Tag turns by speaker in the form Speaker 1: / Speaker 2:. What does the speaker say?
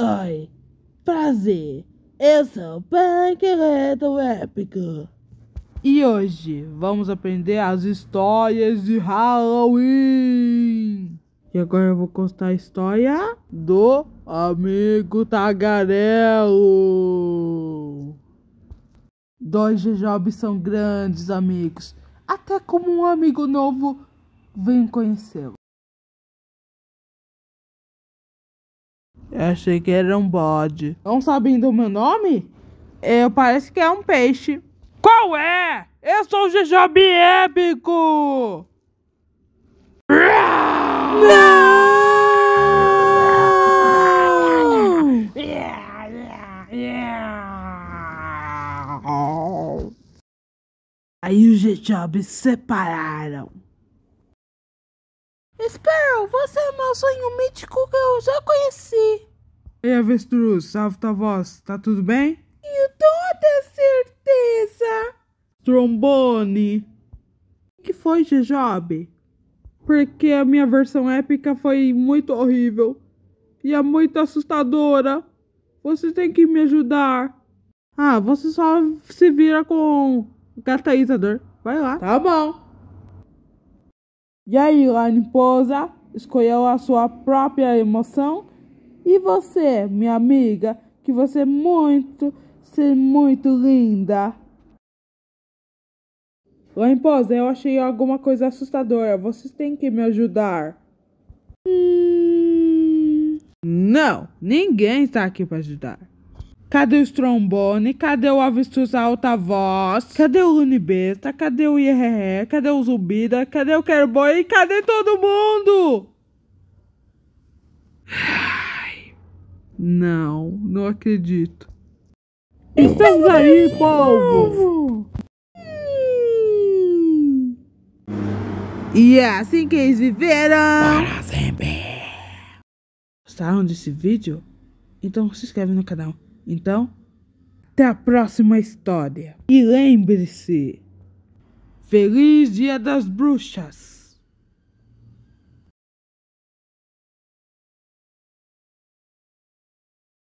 Speaker 1: Oi, prazer, eu sou Punk Reto Épico. E hoje vamos aprender as histórias de Halloween. E agora eu vou contar a história do amigo tagarelo. Dois jejobs são grandes amigos, até como um amigo novo vem conhecê-lo. Eu achei que era um bode. Não sabendo o meu nome? Eu é, parece que é um peixe. Qual é? Eu sou o Jejob Épico! Aí os Jejob separaram. Sparrow, você é meu sonho mítico que eu já conheci. Ei, avestruz, salve tua voz, tá tudo bem? Eu toda certeza. Trombone. O que foi, Jejob? Porque a minha versão épica foi muito horrível. E é muito assustadora. Você tem que me ajudar. Ah, você só se vira com o catalisador. Vai lá. Tá bom. E aí, Pousa escolheu a sua própria emoção. E você, minha amiga, que você é muito, ser é muito linda. Lamposa, eu achei alguma coisa assustadora. Vocês têm que me ajudar. Hum... Não, ninguém está aqui para ajudar. Cadê o trombone? Cadê o avestruz alta voz? Cadê o lunibeta? Cadê o ierré? Cadê o zubida? Cadê o querboi? Cadê todo mundo? Ai, não, não acredito. Estamos aí, povo! E é assim que eles viveram! Para sempre! Gostaram desse vídeo? Então se inscreve no canal. Então, até a próxima história. E lembre-se: Feliz Dia das Bruxas!